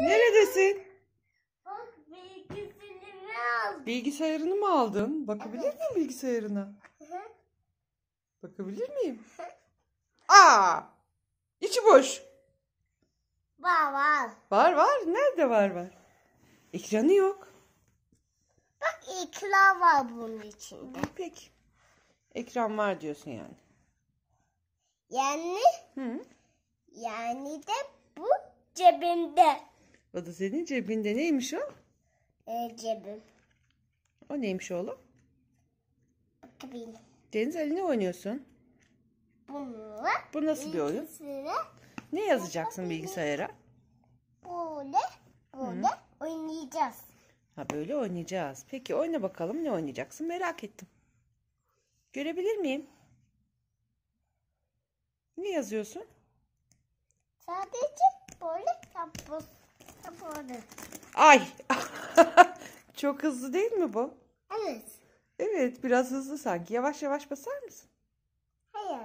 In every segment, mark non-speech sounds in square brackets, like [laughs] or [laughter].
Neredesin? Bak bilgisayarını aldım. Bilgisayarını mı aldın? Bakabilir evet. miyim bilgisayarına? Hı Bakabilir miyim? Aa! İçi boş. Var var. Var var. Nerede var var? Ekranı yok. Bak ekran var bunun içinde. Peki. Ekran var diyorsun yani. Yani? Hı. Yani de bu cebinde. O da senin cebinde neymiş o? Ee, cebim. O neymiş oğlum? Akbil. Deniz Ali ne oynuyorsun? Bunu. Bu nasıl bir oyun? Ne yazacaksın bilgisayara? Böyle, böyle Hı. oynayacağız. Ha böyle oynayacağız. Peki oyna bakalım ne oynayacaksın merak ettim. Görebilir miyim? Ne yazıyorsun? Sadece Ay. [laughs] Çok hızlı değil mi bu? Evet. Evet biraz hızlı sanki. Yavaş yavaş basar mısın? Hayır.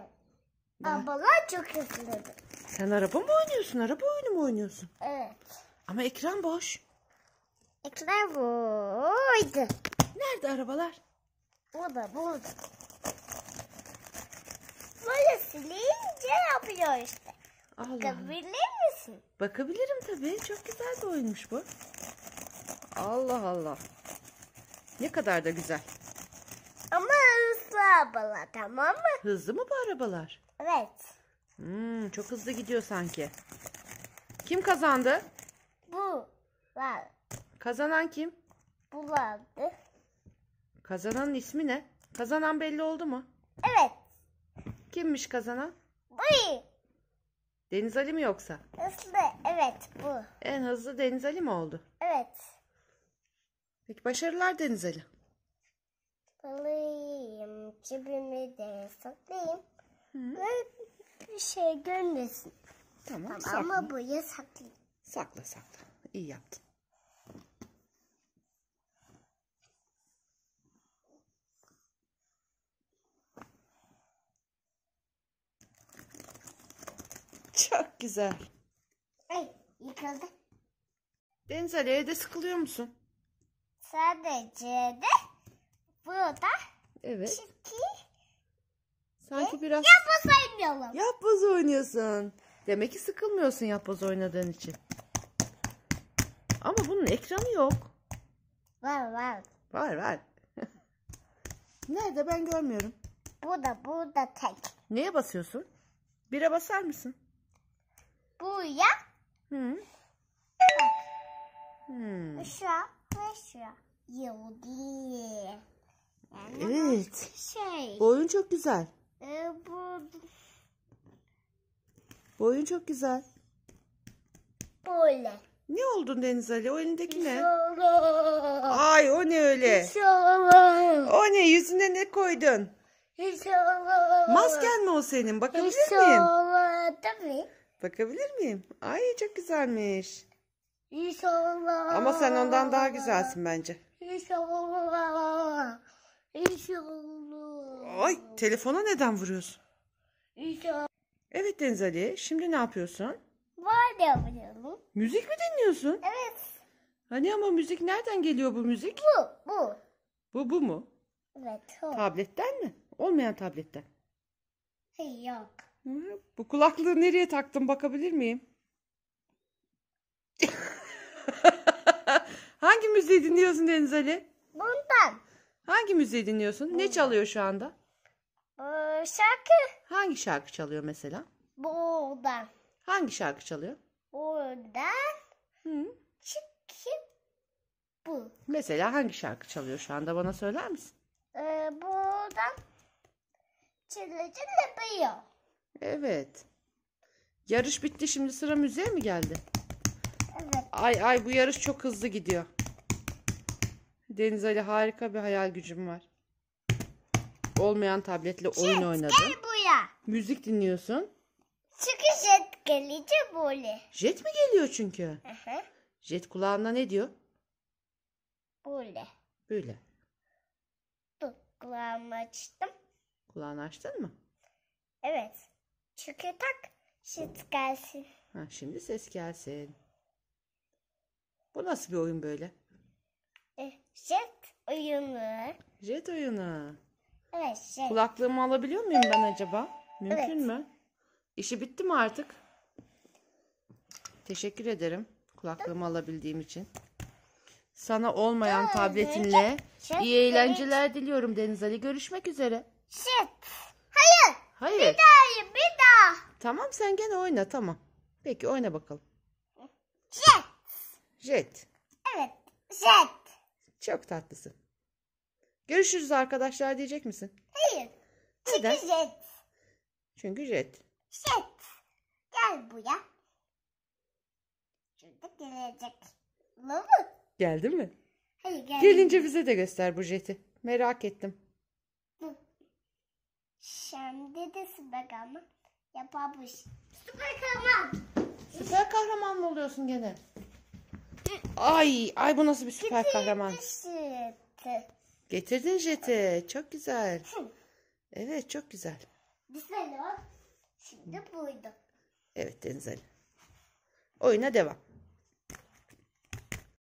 Arabalar çok hızlı. Sen araba mı oynuyorsun? Araba oyunu mu oynuyorsun? Evet. Ama ekran boş. Ekran buydu. Nerede arabalar? Burada burada. Böyle silince yapıyor işte. Allah. Bakabilir misin? Bakabilirim tabii. Çok güzel bir oyunmuş bu. Allah Allah. Ne kadar da güzel. Ama hızlı arabalar tamam mı? Hızlı mı bu arabalar? Evet. Hmm, çok hızlı gidiyor sanki. Kim kazandı? Bu. Var. Kazanan kim? Bu vardı. Kazananın ismi ne? Kazanan belli oldu mu? Evet. Kimmiş kazanan? Bu. Deniz Ali mi yoksa? Hızlı. Evet bu. En hızlı Deniz Ali mi oldu? Evet. Peki başarılar Deniz Ali. Alayım cebime de saklayayım. Böyle bir şey görmesin. Tamam, tamam sakla. ama buraya saklayayım. Sakla sakla. İyi yaptın. Çok güzel. Ay yıkıldı. Deniz Ali evde sıkılıyor musun? Sadece de burada Evet. çirkin Sanki e, biraz yapboz oynayalım. yapboz oynuyorsun. Demek ki sıkılmıyorsun yapboz oynadığın için. Ama bunun ekranı yok. Var var. Var var. [laughs] Nerede ben görmüyorum. Burada burada tek. Neye basıyorsun? Bire basar mısın? Buraya Hı. Hı. aşağı. Rusya. Yahudi. Yani evet. Şey. Bu oyun çok güzel. Ee, bu... bu oyun çok güzel. Böyle. Ne oldun Deniz Ali? O elindeki ne? Ay o ne öyle? O ne? Yüzüne ne koydun? Masken mi o senin? Bakabilir miyim? Tabii. Bakabilir miyim? Ay çok güzelmiş. İnşallah. Ama sen ondan daha güzelsin bence. İnşallah. İnşallah. Ay telefona neden vuruyorsun? İnşallah. Evet Deniz Ali şimdi ne yapıyorsun? Var da yapıyorum. Müzik mi dinliyorsun? Evet. Hani ama müzik nereden geliyor bu müzik? Bu bu. Bu bu mu? Evet. O. Tabletten mi? Olmayan tabletten. Hayır yok. bu kulaklığı nereye taktın bakabilir miyim? [laughs] Hangi müziği dinliyorsun Deniz Ali? Bundan. Hangi müziği dinliyorsun? Bundan. Ne çalıyor şu anda? Ee, şarkı. Hangi şarkı çalıyor mesela? Buradan. Hangi şarkı çalıyor? Buradan. Hı. Çıkıp bu. Mesela hangi şarkı çalıyor şu anda bana söyler misin? Ee, buradan. Çile çile Evet. Yarış bitti şimdi sıra müziğe mi geldi? Ay ay bu yarış çok hızlı gidiyor. Deniz Ali harika bir hayal gücüm var. Olmayan tabletle oyun oynadım. oynadı. Gel buraya. Müzik dinliyorsun. Çünkü jet gelince böyle. Jet mi geliyor çünkü? Hı hı. Jet kulağında ne diyor? Böyle. Böyle. Dur kulağımı açtım. Kulağını açtın mı? Evet. Çünkü tak jet gelsin. Ha, şimdi ses gelsin. Bu nasıl bir oyun böyle? E, jet oyunu. Jet oyunu. Evet jet. Kulaklığımı alabiliyor muyum ben acaba? Mümkün evet. mü? İşi bitti mi artık? Teşekkür ederim kulaklığımı alabildiğim için. Sana olmayan tabletinle iyi eğlenceler diliyorum Deniz Ali. Görüşmek üzere. Jet. Hayır. Hayır. Bir daha, bir daha. Tamam sen gene oyna tamam. Peki oyna bakalım. Jet. Evet. Jet. Çok tatlısın. Görüşürüz arkadaşlar diyecek misin? Hayır. Çünkü Neden? jet. Çünkü jet. Jet. Gel buraya. Şurada gelecek. Olur Geldi mi? Hayır geldi. Gelince bize de göster bu jeti. Merak ettim. Hı. Şimdi de süper kahraman yapar Süper kahraman. Süper kahraman mı oluyorsun gene? Ay ay bu nasıl bir süper kahraman. Getirdin jeti. Çok güzel. Evet çok güzel. Güzel Şimdi buydu. Evet Deniz Ali. Oyuna devam.